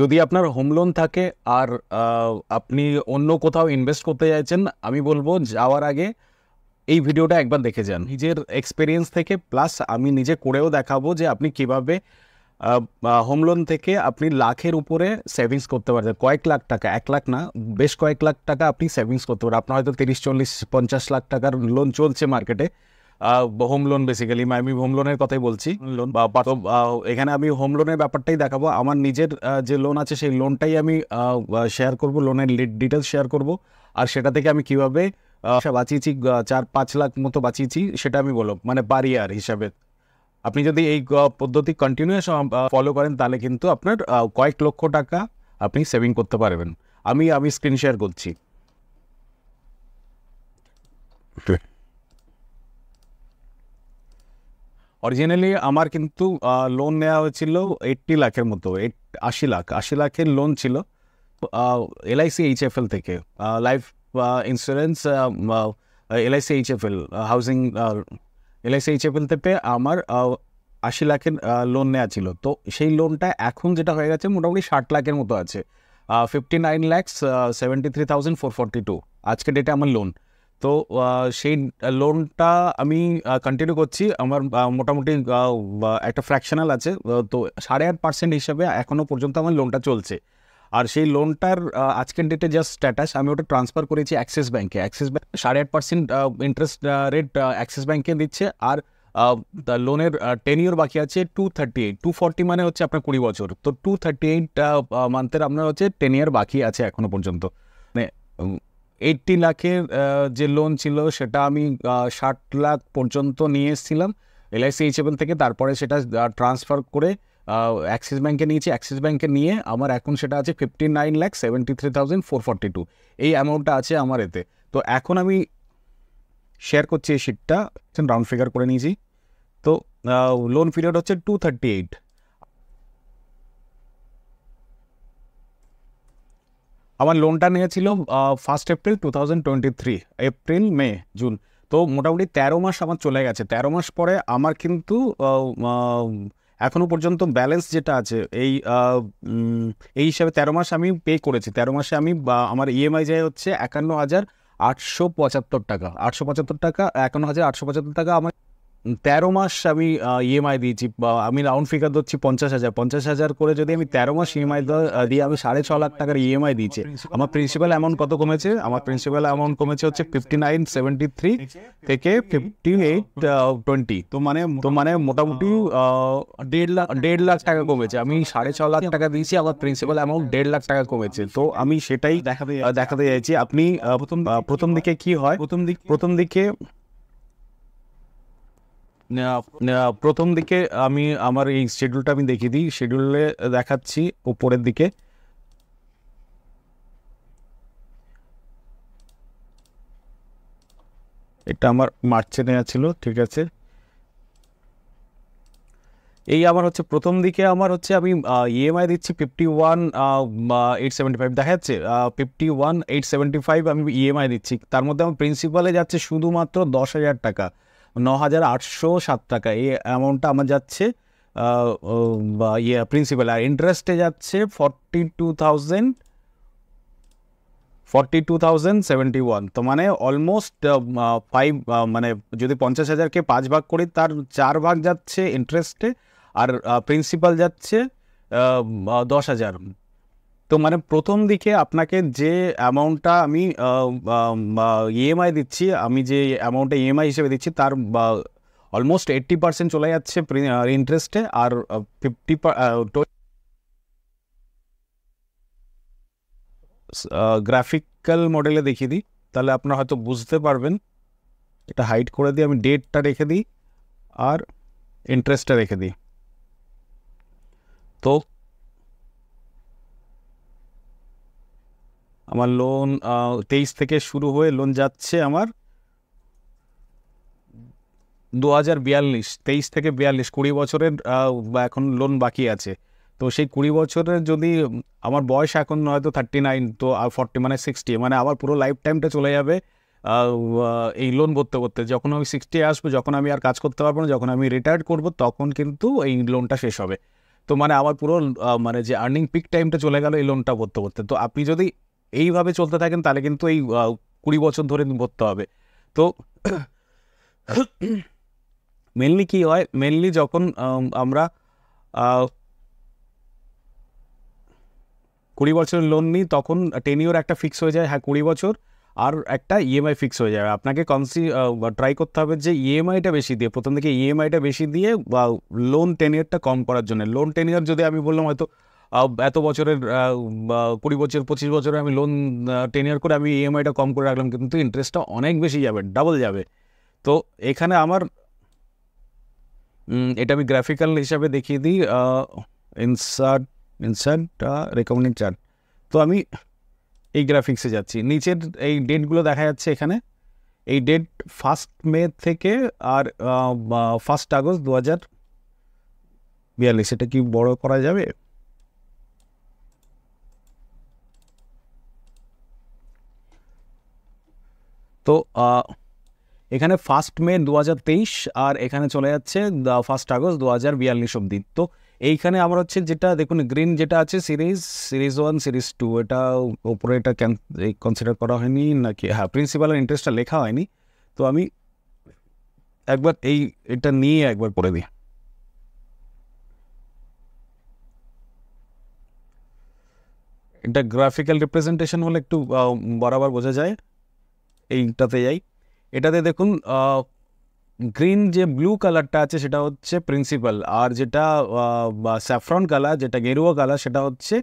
যদি আপনার home loan থাকে আর আপনি অন্য কোথাও ইনভেস্ট করতে চাইছেন আমি বলবো যাওয়ার আগে এই ভিডিওটা একবার দেখে যান নিজের এক্সপিরিয়েন্স থেকে প্লাস আমি নিজে করেও দেখাবো যে আপনি কিভাবে হোম লোন থেকে আপনি লাখের উপরে সেভিংস করতে পারবেন কয়েক লাখ টাকা এক লাখ না বেশ কয়েক লাখ টাকা আপনি সেভিংস করতে পারেন আপনার হয়তো তিরিশ চল্লিশ পঞ্চাশ লাখ টাকার লোন চলছে মার্কেটে হোম লোন বেসিক্যালি আমি হোম লোনের কথাই বলছি লোন বা এখানে আমি হোম লোনের ব্যাপারটাই দেখাবো আমার নিজের যে লোন আছে সেই লোনটাই আমি শেয়ার করব লোনের ডিটেলস শেয়ার করব আর সেটা থেকে আমি কিভাবে বাঁচিয়েছি চার পাঁচ লাখ মতো বাঁচিয়েছি সেটা আমি বলব মানে পার ইয়ার হিসাবে আপনি যদি এই পদ্ধতি কন্টিনিউয়াস ফলো করেন তাহলে কিন্তু আপনার কয়েক লক্ষ টাকা আপনি সেভিং করতে পারবেন আমি আমি স্ক্রিন শেয়ার করছি অরিজিনালি আমার কিন্তু লোন নেওয়া হয়েছিল এইট্টি লাখের মতো এইট আশি লাখ আশি লাখের লোন ছিল এলআইসি এইচ এফ এল থেকে life insurance LIC H F L housing LIC L থেকে আমার আশি লাখের লোন নেওয়া ছিল তো সেই লোনটা এখন যেটা হয়ে গেছে মোটামুটি ষাট লাখের মতো আছে fifty nine lakhs seventy three thousand four forty two আজকে ডেটে আমার লোন তো সেই লোনটা আমি কন্টিনিউ করছি আমার মোটামুটি একটা ফ্র্যাকশনাল আছে তো সাড়ে আট পার্সেন্ট হিসাবে এখনও পর্যন্ত আমার লোনটা চলছে আর সেই লোনটার আজকের ডেটে জাস্ট স্ট্যাটাস আমি ওটা ট্রান্সফার করেছি অ্যাক্সিস ব্যাঙ্কে অ্যাক্সিস ব্যাঙ্ক সাড়ে আট পার্সেন্ট ইন্টারেস্ট রেট অ্যাক্সিস ব্যাঙ্কে দিচ্ছে আর লোনের টেন ইয়ার বাকি আছে two thirty eight to forty মানে হচ্ছে আপনার কুড়ি বছর তো টু থার্টি এইট মান্থের আপনার হচ্ছে টেন ইয়ার বাকি আছে এখনও পর্যন্ত মানে এইট্টি লাখের যে লোন ছিল সেটা আমি ষাট লাখ পর্যন্ত নিয়ে এসেছিলাম এলআইসি এভেন থেকে তারপরে সেটা ট্রান্সফার করে অ্যাক্সিস ব্যাঙ্কে নিয়েছি অ্যাক্সিস ব্যাঙ্কে নিয়ে আমার এখন সেটা আছে fifty nine lakh seventy three thousand four forty two এই অ্যামাউন্টটা আছে আমার এতে তো এখন আমি শেয়ার করছি এই শিটটা রাউন্ড ফিগার করে নিয়েছি তো লোন পিরিয়ড হচ্ছে টু থার্টি এইট আমার লোনটা নিয়েছিল first April two thousand twenty three April May June তো মোটামুটি তেরো মাস আমার চলে গেছে তেরো মাস পরে আমার কিন্তু এখনও পর্যন্ত ব্যালেন্স যেটা আছে এই এই হিসাবে তেরো মাস আমি পে করেছি তেরো মাসে আমি আমার ইএমআই e যায় হচ্ছে একান্ন হাজার আটশো পঁচাত্তর টাকা আটশো পঁচাত্তর টাকা একান্ন হাজার আটশো পঁচাত্তর টাকা আমার তেরো মাস আমি ইএমআই দিয়েছি আমি রাউন্ড ফিগার ধরছি পঞ্চাশ হাজার পঞ্চাশ হাজার করে যদি আমি তেরো মাস ইএমআই দিয়ে আমি সাড়ে ছ লাখ টাকার ইএমআই দিয়েছি আমার প্রিন্সিপাল অ্যামাউন্ট কত কমেছে আমার প্রিন্সিপাল অ্যামাউন্ট কমেছে হচ্ছে ফিফটি নাইন সেভেন্টি থ্রি থেকে ফিফটি এইট টোয়েন্টি তো মানে তো মানে মোটামুটি দেড় লাখ দেড় লাখ টাকা কমেছে আমি সাড়ে ছ লাখ টাকা দিয়েছি আমার প্রিন্সিপাল অ্যামাউন্ট দেড় লাখ টাকা কমেছে তো আমি সেটাই দেখাতে দেখাতে চাইছি আপনি প্রথম প্রথম দিকে কি হয় প্রথম দিক প্রথম দিকে প্রথম দিকে আমি আমার এই শিডিউলটা আমি দেখিয়ে দিই শিডিউলে দেখাচ্ছি উপরের দিকে এটা আমার মার্চে নেওয়া ছিল ঠিক আছে এই আমার হচ্ছে প্রথম দিকে আমার হচ্ছে আমি ইএমআই e দিচ্ছি fifty one eight seventy five দেখা যাচ্ছে fifty one eight seventy five আমি ইএমআই e দিচ্ছি তার মধ্যে আমার প্রিন্সিপালে যাচ্ছে শুধুমাত্র দশ হাজার টাকা ন হাজার আটশো সাত টাকা এই অ্যামাউন্টটা আমার যাচ্ছে ইয়ে প্রিন্সিপাল আর ইন্টারেস্টে যাচ্ছে forty two thousand forty two thousand seventy one তো মানে অলমোস্ট ফাইভ মানে যদি পঞ্চাশ হাজারকে পাঁচ ভাগ করি তার চার ভাগ যাচ্ছে ইন্টারেস্টে আর প্রিন্সিপাল যাচ্ছে দশ হাজার তো মানে প্রথম দিকে আপনাকে যে अमाउंटটা আমি ইএমআই দিচ্ছি আমি যে अमाउंट ইএমআই হিসেবে দিচ্ছি তার অলমোস্ট 80% চলে যাচ্ছে ইন্টারেস্টে আর 50 টোটাল গ্রাফিক্যাল মডেল দেখে দিই তাহলে আপনারা হয়তো বুঝতে পারবেন এটা হাইড করে দিই আমি ডেটটা লিখে দিই আর ইন্টারেস্টে লিখে দিই তো আমার লোন তেইশ থেকে শুরু হয়ে লোন যাচ্ছে আমার দু হাজার বিয়াল্লিশ তেইশ থেকে বিয়াল্লিশ কুড়ি বছরের এখন লোন বাকি আছে তো সেই কুড়ি বছরের যদি আমার বয়স এখন হয়তো থার্টি নাইন তো আর ফর্টি মানে সিক্সটি মানে আমার পুরো লাইফ টাইমটা চলে যাবে এই লোন করতে করতে যখন আমি সিক্সটি আসবো যখন আমি আর কাজ করতে পারবো না যখন আমি রিটায়ার্ড করব তখন কিন্তু এই লোনটা শেষ হবে তো মানে আমার পুরো মানে যে আর্নিং পিক টাইমটা চলে গেল এই লোনটা করতে করতে তো আপনি যদি এইভাবে চলতে থাকেন তাহলে কিন্তু এই কুড়ি বছর ধরে ভরতে হবে তো মেনলি কি হয় মেনলি যখন আমরা কুড়ি বছরের লোন নিই তখন টেন ইয়ার একটা ফিক্স হয়ে যায় হ্যাঁ কুড়ি বছর আর একটা ইএমআই e ফিক্স হয়ে যাবে আপনাকে কনসি ট্রাই করতে হবে যে ইএমআইটা e বেশি দিয়ে প্রথম থেকে ইএমআইটা e বেশি দিয়ে বা লোন টেন ইয়ারটা কম করার জন্য লোন টেন ইয়ার যদি আমি বললাম হয়তো এত বছরের কুড়ি বছর পঁচিশ বছরে আমি লোন টেনিয়ার করে আমি ইএমআইটা কম করে রাখলাম কিন্তু ইন্টারেস্টটা অনেক বেশি যাবে ডাবল যাবে তো এখানে আমার এটা আমি গ্রাফিক্যাল হিসাবে দেখিয়ে দিই ইনসার্ট ইনসার্টটা রেকমেন্ডিং চার্ট তো আমি এই গ্রাফিক্সে যাচ্ছি নিচের এই ডেটগুলো দেখা যাচ্ছে এখানে এই ডেট ফার্স্ট মে থেকে আর ফার্স্ট আগস্ট দু হাজার বিয়াল্লিশ এটা কি বড় করা যাবে তো এখানে ফার্স্ট মে দু আর এখানে চলে যাচ্ছে ফার্স্ট আগস্ট দু হাজার বিয়াল্লিশ অব্দি তো এইখানে আমার হচ্ছে যেটা দেখুন গ্রিন যেটা আছে series series one series two এটা ওপরে এটা কনসিডার করা হয়নি নাকি হ্যাঁ প্রিন্সিপালের ইন্টারেস্টটা লেখা হয়নি তো আমি একবার এই এটা নিয়ে একবার করে দিই এটা গ্রাফিক্যাল রিপ্রেজেন্টেশন হলে একটু বরাবর বোঝা যায় এইটাতে যাই এটাতে দেখুন গ্রিন যে ব্লু কালারটা আছে সেটা হচ্ছে প্রিন্সিপাল আর যেটা স্যাফ্রন কালার যেটা গেরুয়া কালার সেটা হচ্ছে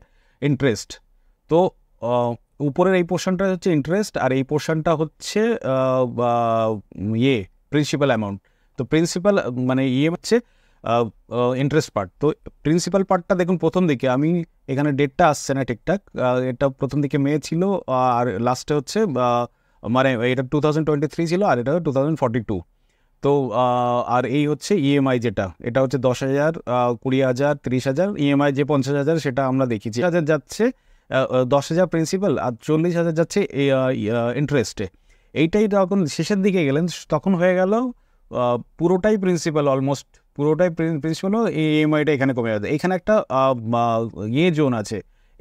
ইন্টারেস্ট তো উপরের এই পোর্শনটা হচ্ছে ইন্টারেস্ট আর এই পোর্শনটা হচ্ছে ইয়ে প্রিন্সিপাল অ্যামাউন্ট তো প্রিন্সিপাল মানে ইয়ে হচ্ছে ইন্টারেস্ট পার্ট তো প্রিন্সিপাল পার্টটা দেখুন প্রথম দিকে আমি এখানে ডেটটা আসছে না ঠিকঠাক এটা প্রথম দিকে মেয়ে ছিল আর লাস্টে হচ্ছে মানে এটা টু থাউজেন্ড টোয়েন্টি থ্রি ছিল আর এটা টু থাউজেন্ড ফর্টি টু তো আর এই হচ্ছে ইএমআই e যেটা এটা হচ্ছে দশ হাজার কুড়ি হাজার তিরিশ হাজার ইএমআই e যে পঞ্চাশ হাজার সেটা আমরা দেখেছি হাজার যাচ্ছে দশ হাজার প্রিন্সিপাল আর চল্লিশ হাজার যাচ্ছে ইন্টারেস্টে এইটাই যখন শেষের দিকে গেলেন তখন হয়ে গেল পুরোটাই প্রিন্সিপাল অলমোস্ট পুরোটাই প্রিন্সিপাল ইএমআইটা e এখানে কমে যাবে এখানে একটা ইয়ে জোন আছে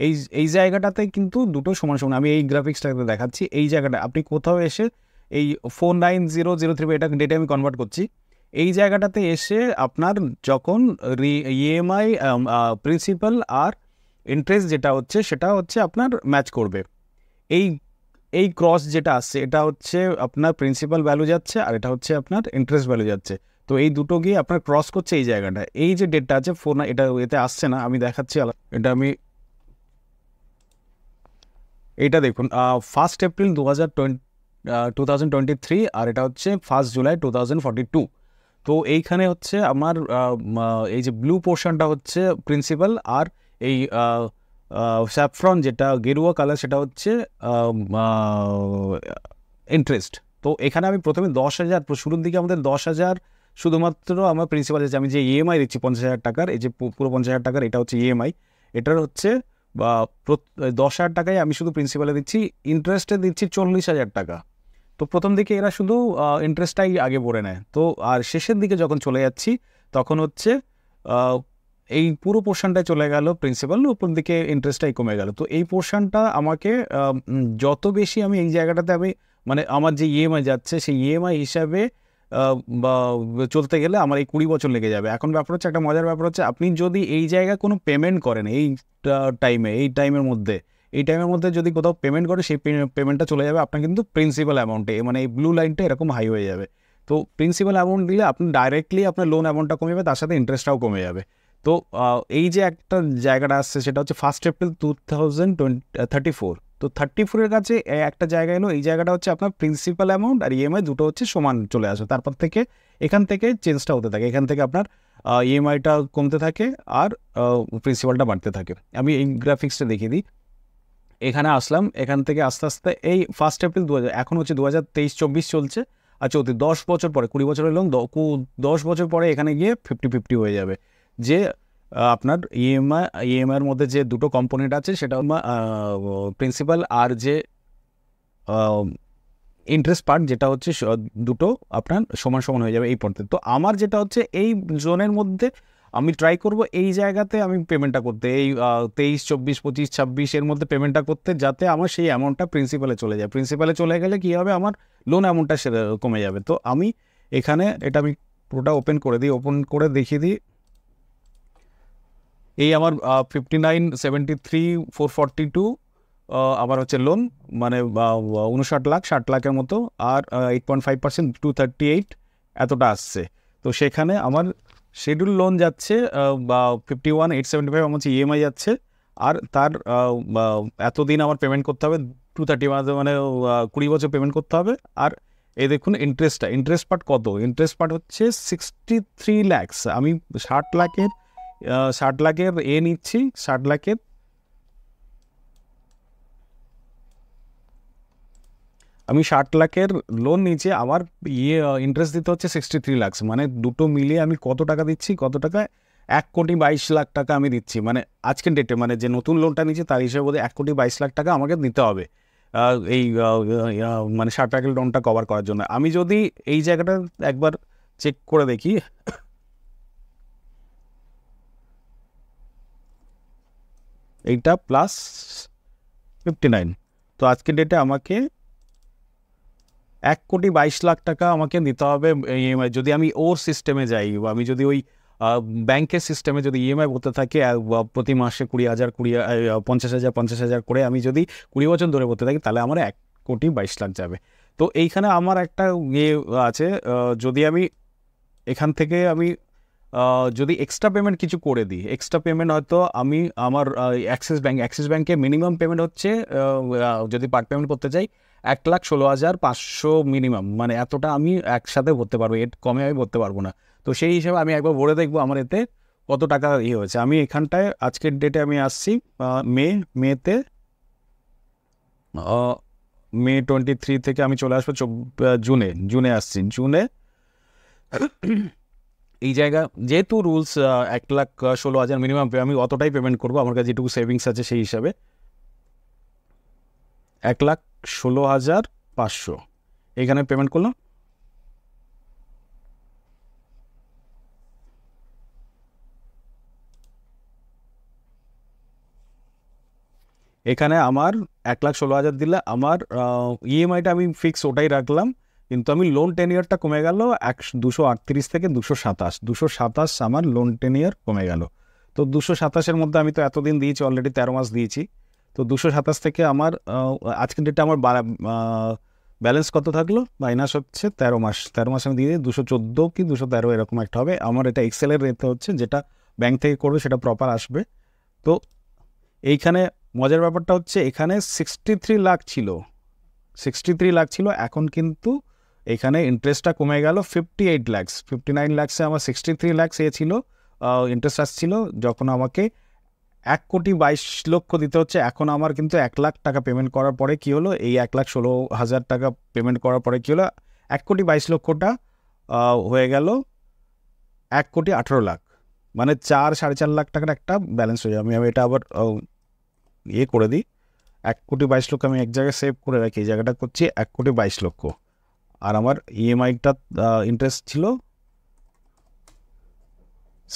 এই এই জায়গাটাতে কিন্তু দুটো সমান সমান আমি এই গ্রাফিক্সটাকে দেখাচ্ছি এই জায়গাটা আপনি কোথাও এসে এই four nine zero zero three এটা ডেটা আমি কনভার্ট করছি এই জায়গাটাতে এসে আপনার যখন ইএমআই e প্রিন্সিপাল আর ইন্টারেস্ট যেটা হচ্ছে সেটা হচ্ছে আপনার ম্যাচ করবে এই এই ক্রস যেটা আসছে এটা হচ্ছে আপনার প্রিন্সিপাল ভ্যালু যাচ্ছে আর এটা হচ্ছে আপনার ইন্টারেস্ট ভ্যালু যাচ্ছে তো এই দুটো গিয়ে আপনার ক্রস করছে এই জায়গাটা এই যে ডেটটা আছে ফোন এটা এতে আসছে না আমি দেখাচ্ছি এটা আমি এটা দেখুন ফার্স্ট এপ্রিল দু হাজার টু থাউজেন্ড টোয়েন্টি থ্রি আর এটা হচ্ছে ফার্স্ট জুলাই টু টু তো এইখানে হচ্ছে আমার এই যে ব্লু পোর্শনটা হচ্ছে প্রিন্সিপাল আর এই স্যাফ্রন যেটা গেরুয়া কালার সেটা হচ্ছে ইন্টারেস্ট তো এখানে আমি প্রথমে দশ হাজার শুরুর দিকে আমাদের দশ হাজার শুধুমাত্র আমার প্রিন্সিপাল আছে আমি যে ইএমআই e দিচ্ছি পঞ্চাশ হাজার টাকার এই যে পুরো পঞ্চাশ হাজার টাকার এটা হচ্ছে ইএমআই e এটার হচ্ছে বা দশ হাজার টাকায় আমি শুধু প্রিন্সিপালে দিচ্ছি ইন্টারেস্টে দিচ্ছি চল্লিশ হাজার টাকা তো প্রথম দিকে এরা শুধু ইন্টারেস্টটাই আগে ভরে নেয় তো আর শেষের দিকে যখন চলে যাচ্ছি তখন হচ্ছে এই পুরো পোর্শনটা চলে গেল প্রিন্সিপাল উপর দিকে ইন্টারেস্টটাই কমে গেল তো এই পোর্শনটা আমাকে যত বেশি আমি এই জায়গাটাতে আমি মানে আমার যে ইএমআই যাচ্ছে সেই ইএমআই হিসাবে চলতে গেলে আমার এই কুড়ি বছর লেগে যাবে এখন ব্যাপার হচ্ছে একটা মজার ব্যাপার হচ্ছে আপনি যদি এই জায়গায় কোনো পেমেন্ট করেন এই টাইমে এই টাইমের মধ্যে এই টাইমের মধ্যে যদি কোথাও পেমেন্ট করে সেই পেমেন্টটা চলে যাবে আপনার কিন্তু প্রিন্সিপাল অ্যামাউন্টে মানে এই ব্লু লাইনটা এরকম হাই হয়ে যাবে তো প্রিন্সিপাল অ্যামাউন্ট দিলে আপনি ডাইরেক্টলি আপনার লোন অ্যামাউন্টটা কমে যাবে তার সাথে ইন্টারেস্টটাও কমে যাবে তো এই যে একটা জায়গাটা আসছে সেটা হচ্ছে first April two thousand twenty thirty four তো থার্টি ফোরের কাছে একটা জায়গা এলো এই জায়গাটা হচ্ছে আপনার প্রিন্সিপাল অ্যামাউন্ট আর ইএমআই e দুটো হচ্ছে সমান চলে আসে তারপর থেকে এখান থেকে চেঞ্জটা হতে থাকে এখান থেকে আপনার ইএমআইটা e কমতে থাকে আর প্রিন্সিপালটা বাড়তে থাকে আমি এই গ্রাফিক্সটা দেখিয়ে দিই এখানে আসলাম এখান থেকে আস্তে আস্তে এই ফার্স্ট এপ্রিল দু এখন হচ্ছে দু হাজার তেইশ চব্বিশ চলছে আর চৌত্রিশ দশ বছর পরে কুড়ি বছর এলাম দশ বছর পরে এখানে গিয়ে ফিফটি ফিফটি হয়ে যাবে যে আপনার ইএমআই এর মধ্যে যে দুটো কম্পোনেন্ট আছে সেটা প্রিন্সিপাল আর যে ইন্টারেস্ট পার্ট যেটা হচ্ছে দুটো আপনার সমান সমান হয়ে যাবে এই পর্যন্ত তো আমার যেটা হচ্ছে এই জোনের মধ্যে আমি ট্রাই করব এই জায়গাতে আমি পেমেন্টটা করতে এই তেইশ চব্বিশ পঁচিশ ছাব্বিশ এর মধ্যে পেমেন্টটা করতে যাতে আমার সেই অ্যামাউন্টটা প্রিন্সিপালে চলে যায় প্রিন্সিপালে চলে গেলে কী হবে আমার লোন অ্যামাউন্টটা সে কমে যাবে তো আমি এখানে এটা আমি পুরোটা ওপেন করে দিই ওপেন করে দেখিয়ে দিই এই আমার fifty nine seventy three four forty two আমার হচ্ছে লোন মানে উনষাট লাখ ষাট লাখের মতো আর eight point five percent two thirty eight এতটা আসছে তো সেখানে আমার শিডিউল লোন যাচ্ছে বা fifty one eight seventy five আমার হচ্ছে ইএমআই e যাচ্ছে আর তার এতদিন আমার পেমেন্ট করতে হবে টু থার্টি মানে মানে কুড়ি বছর পেমেন্ট করতে হবে আর এই দেখুন ইন্টারেস্টটা ইন্টারেস্ট পার্ট কত ইন্টারেস্ট পার্ট হচ্ছে সিক্সটি থ্রি ল্যাক্স আমি ষাট লাখের ষাট লাখের এ নিচ্ছি ষাট লাখের আমি ষাট লাখের লোন নিচে আমার ইয়ে ইন্টারেস্ট দিতে হচ্ছে সিক্সটি থ্রি লাখস মানে দুটো মিলিয়ে আমি কত টাকা দিচ্ছি কত টাকা এক কোটি বাইশ লাখ টাকা আমি দিচ্ছি মানে আজকের ডেটে মানে যে নতুন লোনটা নিচ্ছি তার হিসেবে বোধহয় এক কোটি বাইশ লাখ টাকা আমাকে দিতে হবে এই মানে ষাট লাখের লোনটা কভার করার জন্য আমি যদি এই জায়গাটা একবার চেক করে দেখি এইটা প্লাস ফিফটি নাইন তো আজকের ডেটে আমাকে এক কোটি বাইশ লাখ টাকা আমাকে দিতে হবে ইএমআই যদি আমি ওর সিস্টেমে যাই বা আমি যদি ওই ব্যাংকের সিস্টেমে যদি ইএমআই ভরতে থাকি প্রতি মাসে কুড়ি হাজার কুড়ি পঞ্চাশ হাজার পঞ্চাশ হাজার করে আমি যদি কুড়ি বছর ধরে ভরতে থাকি তাহলে আমার এক কোটি বাইশ লাখ যাবে তো এইখানে আমার একটা ইয়ে আছে যদি আমি এখান থেকে আমি যদি এক্সট্রা পেমেন্ট কিছু করে দিই এক্সট্রা পেমেন্ট হয়তো আমি আমার অ্যাক্সিস ব্যাঙ্ক অ্যাক্সিস ব্যাঙ্কে মিনিমাম পেমেন্ট হচ্ছে যদি পার্ট পেমেন্ট করতে চাই এক লাখ ষোলো হাজার পাঁচশো মিনিমাম মানে এতটা আমি একসাথে ভরতে পারবো এর কমে আমি ভরতে পারবো না তো সেই হিসাবে আমি একবার ভরে দেখবো আমার এতে কত টাকা ইয়ে হয়েছে আমি এখানটায় আজকের ডেটে আমি আসছি মে মেতে মে টোয়েন্টি থ্রি থেকে আমি চলে আসবো জুনে জুনে আসছি জুনে এই জায়গা যেহেতু রুলস এক লাখ ষোলো হাজার মিনিমাম আমি অতটাই পেমেন্ট করবো আমার কাছে যেটুকু সেভিংস আছে সেই হিসাবে এক লাখ ষোলো হাজার পাঁচশো এখানে পেমেন্ট করলাম এখানে আমার এক লাখ ষোলো হাজার দিলে আমার ইএমআইটা আমি ফিক্স ওটাই রাখলাম কিন্তু আমি লোন টেনিয়ারটা কমে গেল একশো দুশো আটত্রিশ থেকে দুশো সাতাশ দুশো সাতাশ আমার লোন টেনিয়ার কমে গেল তো দুশো সাতাশের মধ্যে আমি তো এতদিন দিয়েছি অলরেডি তেরো মাস দিয়েছি তো দুশো সাতাশ থেকে আমার আজকের ডেটে আমার ব্যালেন্স কত থাকলো মাইনাস হচ্ছে তেরো মাস তেরো মাস আমি দিয়ে দিই দুশো চোদ্দো কি দুশো তেরো এরকম একটা হবে আমার এটা এক্সেলের রেতে হচ্ছে যেটা ব্যাংক থেকে করবে সেটা প্রপার আসবে তো এইখানে মজার ব্যাপারটা হচ্ছে এখানে সিক্সটি থ্রি লাখ ছিল সিক্সটি থ্রি লাখ ছিল এখন কিন্তু এখানে ইন্টারেস্টটা কমে গেল fifty eight lakhs fifty nine ল্যাক্সে আমার সিক্সটি থ্রি ল্যাক্স এ ছিল ইন্টারেস্ট আসছিল যখন আমাকে এক কোটি বাইশ লক্ষ দিতে হচ্ছে এখন আমার কিন্তু এক লাখ টাকা পেমেন্ট করার পরে কি হলো এই এক লাখ ষোলো হাজার টাকা পেমেন্ট করার পরে কী হলো এক কোটি বাইশ লক্ষটা হয়ে গেল এক কোটি আঠেরো লাখ মানে চার সাড়ে চার লাখ টাকার একটা ব্যালেন্স হয়ে যাবে আমি এটা আবার ইয়ে করে দিই এক কোটি বাইশ লক্ষ আমি এক জায়গায় সেভ করে রাখি এই জায়গাটা করছি এক কোটি বাইশ লক্ষ আর আমার ইএমআইটা e ইন্টারেস্ট ছিল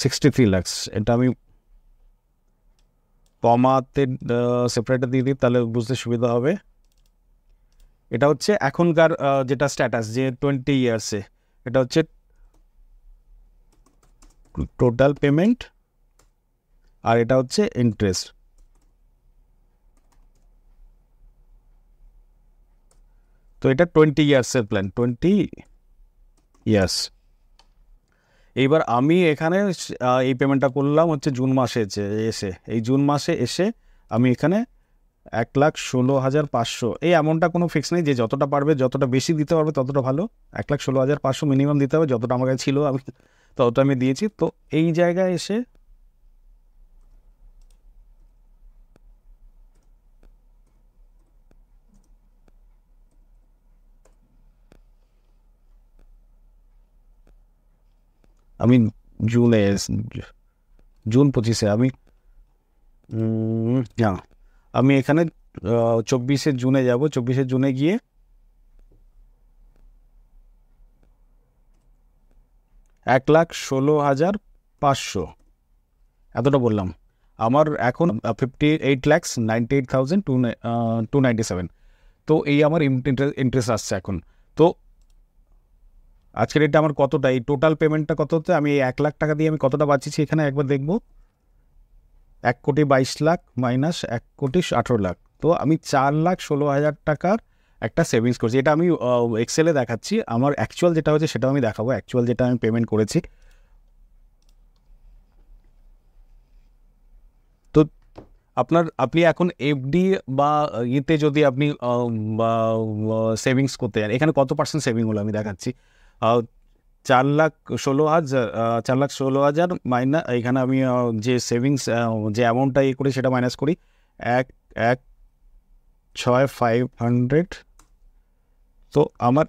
সিক্সটি থ্রি ল্যাক্স এটা আমি কমাতে সেপারেটে দিয়ে দিই তাহলে বুঝতে সুবিধা হবে এটা হচ্ছে এখনকার যেটা স্ট্যাটাস যে টোয়েন্টি ইয়ার্সে এটা হচ্ছে টোটাল পেমেন্ট আর এটা হচ্ছে ইন্টারেস্ট তো এটা টোয়েন্টি ইয়ার্সের প্ল্যান টোয়েন্টি ইয়ার্স এইবার আমি এখানে এই পেমেন্টটা করলাম হচ্ছে জুন মাসে এসে এই জুন মাসে এসে আমি এখানে এক লাখ ষোলো হাজার পাঁচশো এই অ্যামাউন্টটা কোনো ফিক্স নেই যে যতটা পারবে যতটা বেশি দিতে পারবে ততটা ভালো এক লাখ ষোলো হাজার পাঁচশো মিনিমাম দিতে হবে যতটা আমার কাছে ছিল আমি ততটা আমি দিয়েছি তো এই জায়গায় এসে আমি জুনে জুন পঁচিশে আমি না আমি এখানে চব্বিশে জুনে যাব চব্বিশে জুনে গিয়ে এক লাখ ষোলো হাজার পাঁচশো এতটা বললাম আমার এখন fifty eight lakhs ninety eight thousand two two ninety seven তো এই আমার ইন্টারেস্ট আসছে এখন তো আজকের এটা আমার কতটা এই টোটাল পেমেন্টটা কত হচ্ছে আমি এই এক লাখ টাকা দিয়ে আমি কতটা বাঁচিয়েছি এখানে একবার দেখব এক কোটি বাইশ লাখ মাইনাস এক কোটি আঠেরো লাখ তো আমি চার লাখ ষোলো হাজার টাকার একটা সেভিংস করছি এটা আমি এক্সেলে দেখাচ্ছি আমার অ্যাকচুয়াল যেটা হয়েছে সেটাও আমি দেখাবো অ্যাকচুয়াল যেটা আমি পেমেন্ট করেছি তো আপনার আপনি এখন এফডি বা ইতে যদি আপনি সেভিংস করতে চান এখানে কত পার্সেন্ট সেভিং হলো আমি দেখাচ্ছি চার লাখ ষোলো হাজার চার লাখ ষোলো হাজার মাইনা এখানে আমি যে সেভিংস যে অ্যামাউন্টটা ইয়ে করি সেটা মাইনাস করি এক এক ছয় ফাইভ হান্ড্রেড তো আমার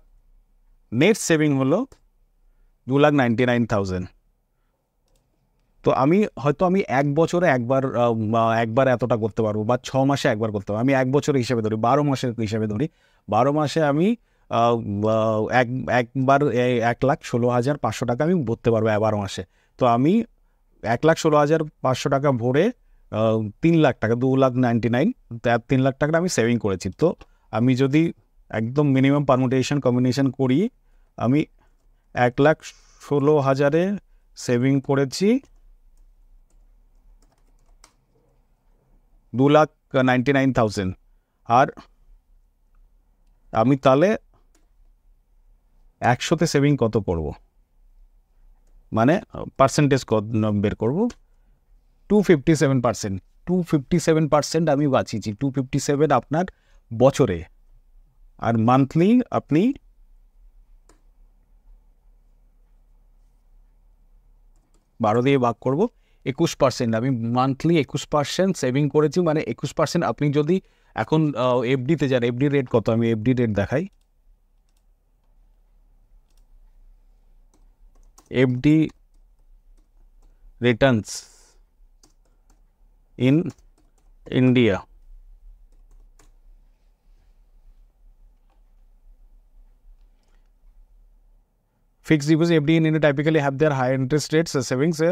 নেট সেভিং হলো দু লাখ নাইনটি নাইন থাউজেন্ড তো আমি হয়তো আমি এক বছরে একবার একবার এতটা করতে পারবো বা ছ মাসে একবার করতে পারবো আমি এক বছর হিসেবে ধরি বারো মাসের হিসেবে ধরি বারো মাসে আমি এক একবার এক লাখ ষোলো হাজার পাঁচশো টাকা আমি ভরতে পারবো এগারো মাসে তো আমি এক লাখ ষোলো হাজার পাঁচশো টাকা ভরে তিন লাখ টাকা দু লাখ নাইনটি নাইন তিন লাখ টাকা আমি সেভিং করেছি তো আমি যদি একদম মিনিমাম পারমুটেশন কম্বিনেশন করি আমি এক লাখ ষোলো হাজারে সেভিং করেছি দু লাখ নাইনটি নাইন থাউজেন্ড আর আমি তাহলে একশোতে সেভিং কত করব মানে পার্সেন্টেজ কত বের করব two fifty seven percent two fifty seven percent আমি বাঁচিয়েছি টু ফিফটি সেভেন আপনার বছরে আর মান্থলি আপনি বারো দিয়ে ভাগ করব একুশ পার্সেন্ট আমি মান্থলি একুশ পার্সেন্ট সেভিং করেছি মানে একুশ পার্সেন্ট আপনি যদি এখন এফডিতে যান এফডি রেট কত আমি এফডি রেট দেখাই F D return in India fixed deposit F D in India typically have their high interest rates savings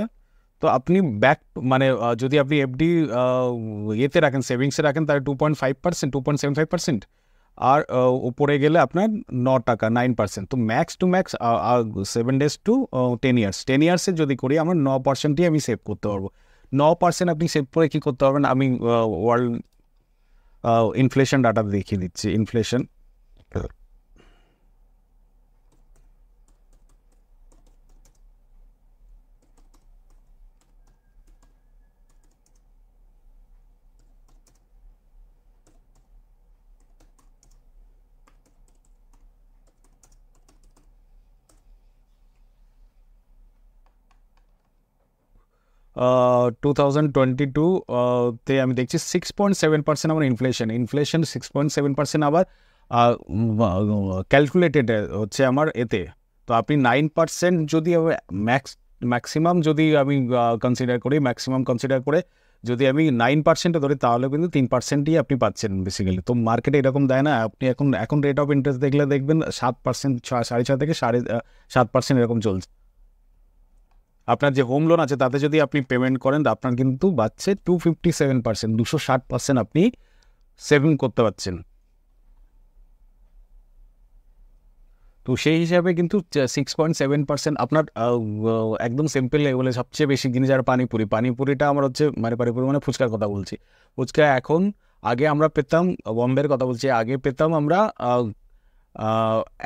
तो अपनी बैक माने uh, जो अपनी एफ uh, ये रखें सेविंग्स से रखें तो two point five percent two point seven five percent আর উপরে গেলে আপনার ন টাকা নাইন পার্সেন্ট তো max two max seven days two ten years ten ইয়ার্সে যদি করি আমার ন পার্সেন্টই আমি সেভ করতে পারবো ন পার্সেন্ট আপনি সেভ করে কী করতে পারবেন আমি ওয়ার্ল্ড ইনফ্লেশন ডাটা দেখিয়ে দিচ্ছি ইনফ্লেশন টু টোয়েন্টি টু তে আমি দেখছি সিক্স পয়েন্ট সেভেন পার্সেন্ট আমার inflation inflation six point seven percent আবার ক্যালকুলেটেড হচ্ছে আমার এতে তো আপনি নাইন পার্সেন্ট যদি ম্যাক্স ম্যাক্সিমাম যদি আমি কনসিডার করি ম্যাক্সিমাম কনসিডার করে যদি আমি নাইন পার্সেন্টে ধরি তাহলে কিন্তু তিন পার্সেন্টই আপনি পাচ্ছেন বেসিক্যালি তো মার্কেটে এরকম দেয় না আপনি এখন এখন রেট অফ ইন্টারেস্ট দেখলে দেখবেন সাত পার্সেন্ট সাড়ে ছ থেকে সাড়ে সাত পার্সেন্ট এরকম চলছে আপনার যে হোম লোন আছে তাতে যদি আপনি পেমেন্ট করেন আপনার কিন্তু বাড়ছে টু ফিফটি সেভেন পার্সেন্ট দুশো ষাট পার্সেন্ট আপনি সেভিং করতে পারছেন তো সেই হিসাবে কিন্তু সিক্স পয়েন্ট সেভেন পার্সেন্ট আপনার একদম সিম্পল লেভেলে সবচেয়ে বেশি জিনিস আর পানিপুরি পানিপুরিটা আমার হচ্ছে মানে পানিপুরি মানে ফুচকার কথা বলছি ফুচকা এখন আগে আমরা পেতাম বম্বের কথা বলছি আগে পেতাম আমরা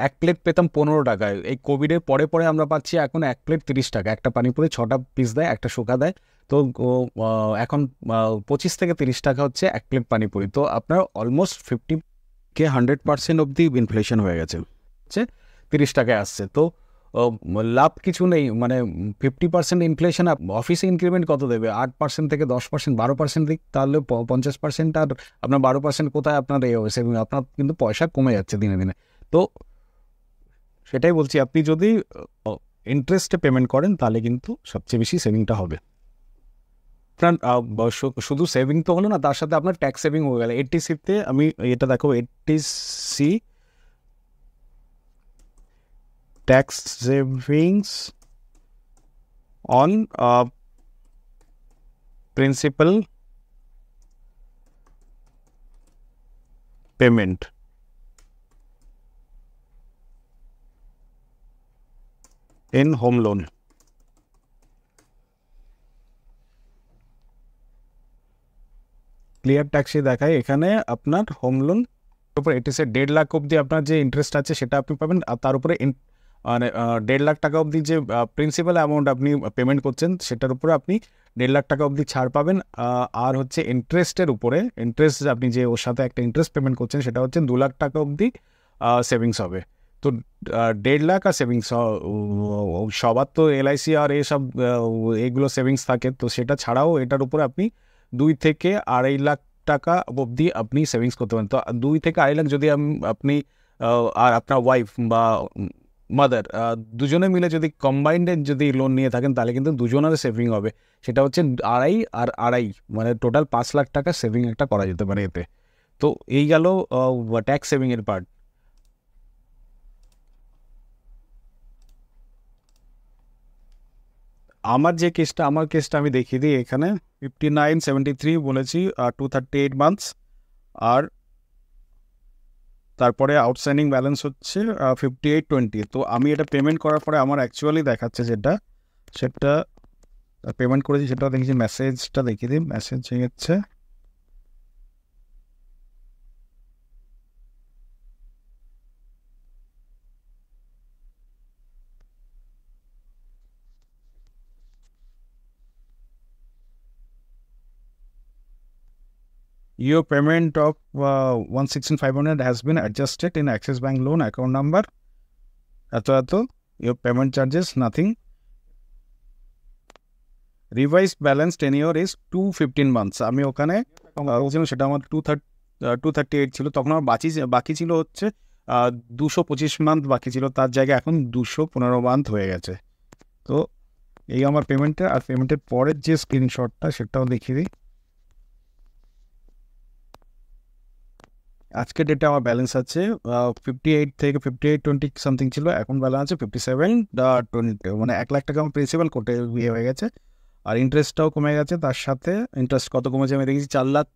এক প্লেট পেতাম পনেরো টাকায় এই কোভিডের পরে পরে আমরা পাচ্ছি এখন এক প্লেট তিরিশ টাকা একটা পানিপুরি ছটা পিস দেয় একটা শুকা দেয় তো এখন পঁচিশ থেকে তিরিশ টাকা হচ্ছে এক প্লেট পানিপুরি তো আপনার অলমোস্ট ফিফটি কে হান্ড্রেড পার্সেন্ট অবধি ইনফ্লেশন হয়ে গেছে হচ্ছে তিরিশ টাকায় আসছে তো লাভ কিছু নেই মানে ফিফটি পার্সেন্ট ইনফ্লেশন অফিসে ইনক্রিমেন্ট কত দেবে আট পার্সেন্ট থেকে দশ পার্সেন্ট বারো পার্সেন্ট দিক তাহলে পঞ্চাশ পার্সেন্ট আর আপনার বারো পার্সেন্ট কোথায় আপনার এ সেভিং আপনার কিন্তু পয়সা কমে যাচ্ছে দিনে দিনে তো সেটাই বলছি আপনি যদি ইন্টারেস্টে পেমেন্ট করেন তাহলে কিন্তু সবচেয়ে বেশি সেভিংটা হবে কারণ শুধু সেভিং তো হলো না তার সাথে আপনার ট্যাক্স সেভিং হয়ে গেল 80c তে আমি এটা রাখবো 80c tax savings on principal payment in home loan. Clear ট্যাক্সে দেখায় এখানে আপনার হোম লোন উপর এটিসে দেড় লাখ অবধি আপনার যে ইন্টারেস্ট আছে সেটা আপনি পাবেন আর তার উপরে মানে দেড় লাখ টাকা অবধি যে প্রিন্সিপাল অ্যামাউন্ট আপনি পেমেন্ট করছেন সেটার উপরে আপনি দেড় লাখ টাকা অবধি ছাড় পাবেন আর হচ্ছে ইন্টারেস্টের উপরে ইন্টারেস্ট আপনি যে ওর সাথে একটা ইন্টারেস্ট পেমেন্ট করছেন সেটা হচ্ছে দু লাখ টাকা অবধি সেভিংস হবে তো দেড় লাখ আর সেভিংস সবার তো এলআইসি আর এসব এগুলো সেভিংস থাকে তো সেটা ছাড়াও এটার উপরে আপনি দুই থেকে আড়াই লাখ টাকা অবধি আপনি সেভিংস করতে পারেন তো দুই থেকে আড়াই লাখ যদি আপনি আর আপনার ওয়াইফ বা মাদার দুজনে মিলে যদি কম্বাইন্ডে যদি লোন নিয়ে থাকেন তাহলে কিন্তু দুজনের সেভিং হবে সেটা হচ্ছে আড়াই আর আড়াই মানে টোটাল পাঁচ লাখ টাকা সেভিং একটা করা যেতে পারে এতে তো এই গেল ট্যাক্স সেভিংয়ের পার্ট আমার যে কেসটা আমার কেসটা আমি দেখিয়ে দিই এখানে ফিফটি নাইন সেভেন্টি থ্রি বলেছি আর টু থার্টি এইট মান্থস আর তারপরে আউটস্ট্যান্ডিং ব্যালেন্স হচ্ছে ফিফটি এইট টোয়েন্টি তো আমি এটা পেমেন্ট করার পরে আমার অ্যাকচুয়ালি দেখাচ্ছে যেটা সেটা পেমেন্ট করেছি সেটা দেখেছি মেসেজটা দেখিয়ে দিই মেসেজ হয়ে যাচ্ছে Your payment of uh, 116,500 has been adjusted in Access Bank loan account number. Ato ato, your payment charges nothing. Revise balance ten year is two fifteen months আমি ওখানে বলছিলাম সেটা আমার two thirty two thirty eight ছিল তখন আমার বাকি বাকি ছিল হচ্ছে দুশো পঁচিশ মান্থ বাকি ছিল তার জায়গায় এখন দুশো পনেরো মান্থ হয়ে গেছে তো এই আমার পেমেন্টটা আর পেমেন্টের পরের যে স্ক্রিনশটটা সেটাও দেখিয়ে দিই আজকের ডেটে আমার ব্যালেন্স আছে ফিফটি এইট থেকে ফিফটি এইট টোয়েন্টি সামথিং ছিল এখন ব্যালেন্স আছে ফিফটি সেভেন টোয়েন্টি মানে এক লাখ টাকা আমার প্রিন্সিপাল কোটে ইয়ে হয়ে গেছে আর ইন্টারেস্টটাও কমে গেছে তার সাথে ইন্টারেস্ট কত কমেছে আমি দেখেছি চার লাখ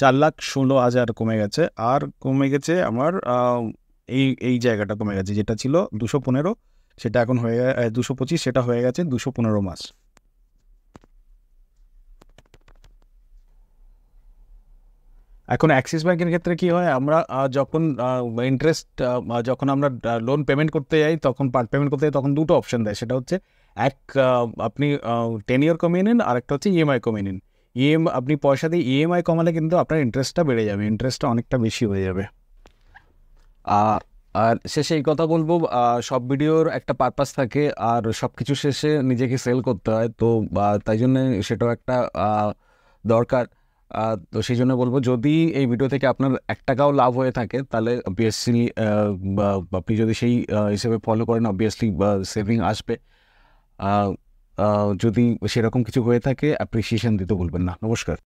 চার লাখ ষোলো হাজার কমে গেছে আর কমে গেছে আমার এই এই জায়গাটা কমে গেছে যেটা ছিল দুশো পনেরো সেটা এখন হয়ে দুশো পঁচিশ সেটা হয়ে গেছে দুশো পনেরো মাস এখন অ্যাক্সিস ব্যাংকের ক্ষেত্রে কি হয় আমরা যখন ইন্টারেস্ট যখন আমরা লোন পেমেন্ট করতে যাই তখন পার্ট পেমেন্ট করতে যাই তখন দুটো অপশন দেয় সেটা হচ্ছে এক আপনি টেন ইয়ার কমিয়ে নিন আর একটা হচ্ছে ইএমআই e কমিয়ে নিন ইএম e আপনি পয়সা দিয়ে ইএমআই e কমালে কিন্তু আপনার ইন্টারেস্টটা বেড়ে যাবে ইন্টারেস্টটা অনেকটা বেশি হয়ে যাবে আর শেষে এই কথা বলবো সব ভিডিওর একটা পারপাস থাকে আর সব কিছু শেষে নিজেকে সেল করতে হয় তো তাই জন্য সেটাও একটা দরকার তো সেই জন্য বলবো যদি এই ভিডিও থেকে আপনার এক টাকাও লাভ হয়ে থাকে তাহলে অবভিয়াসলি আপনি যদি সেই হিসেবে ফলো করেন অবভিয়াসলি সেভিং আসবে যদি সেরকম কিছু হয়ে থাকে অ্যাপ্রিসিয়েশন দিতে বলবেন না নমস্কার